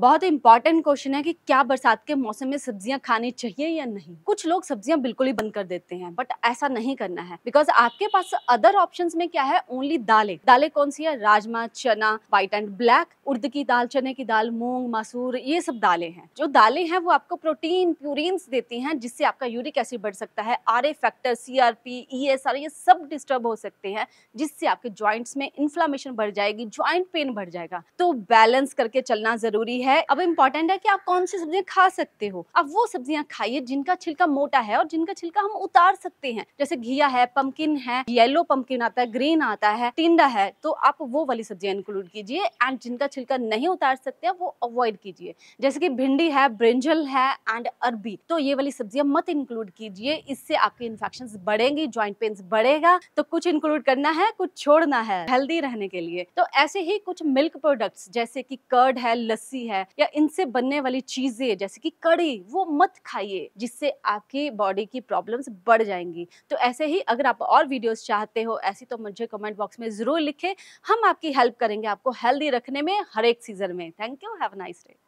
बहुत important question है कि क्या बरसात के मौसम में सब्जियां खानी चाहिए या नहीं कुछ लोग सब्जियां बिल्कुल ही बंद कर देते हैं बट ऐसा नहीं करना है बिकॉज आपके पास अदर ऑप्शंस में क्या है ओनली दालें दालें कौन सी है राजमा चना व्हाइट एंड ब्लैक उर्द की दाल चने की दाल मूंग मसूर ये सब दालें हैं जो दालें हैं वो आपको प्रोटीन प्यूरिन देती हैं जिससे आपका यूरिक एसिड बढ़ सकता है R A factor C R P E S R ये सब डिस्टर्ब हो सकते हैं जिससे आपके ज्वाइंट्स में इन्फ्लामेशन बढ़ जाएगी ज्वाइंट पेन बढ़ जाएगा तो बैलेंस करके चलना जरूरी है है अब इम्पोर्टेंट है कि आप कौन सी सब्जियां खा सकते हो आप वो सब्जियां खाइए जिनका छिलका मोटा है और जिनका छिलका हम उतार सकते हैं जैसे घिया है पम्पकिन है येलो पम्पकिन आता है ग्रीन आता है टिंडा है तो आप वो वाली सब्जियां इंक्लूड कीजिए एंड जिनका छिलका नहीं उतार सकते वो अवॉइड कीजिए जैसे की भिंडी है ब्रिंजल है एंड अरबी तो ये वाली सब्जियां मत इंक्लूड कीजिए इससे आपके इन्फेक्शन बढ़ेंगे ज्वाइंट पेन बढ़ेगा तो कुछ इंक्लूड करना है कुछ छोड़ना है हेल्दी रहने के लिए तो ऐसे ही कुछ मिल्क प्रोडक्ट्स जैसे कि कर्ड है लस्सी है है या इनसे बनने वाली चीज़ें जैसे कि कड़ी वो मत खाइए जिससे आपकी बॉडी की प्रॉब्लम्स बढ़ जाएंगी तो ऐसे ही अगर आप और वीडियोस चाहते हो ऐसी तो मुझे कमेंट बॉक्स में ज़रूर लिखें हम आपकी हेल्प करेंगे आपको हेल्दी रखने में हर एक सीज़न में thank you have nice day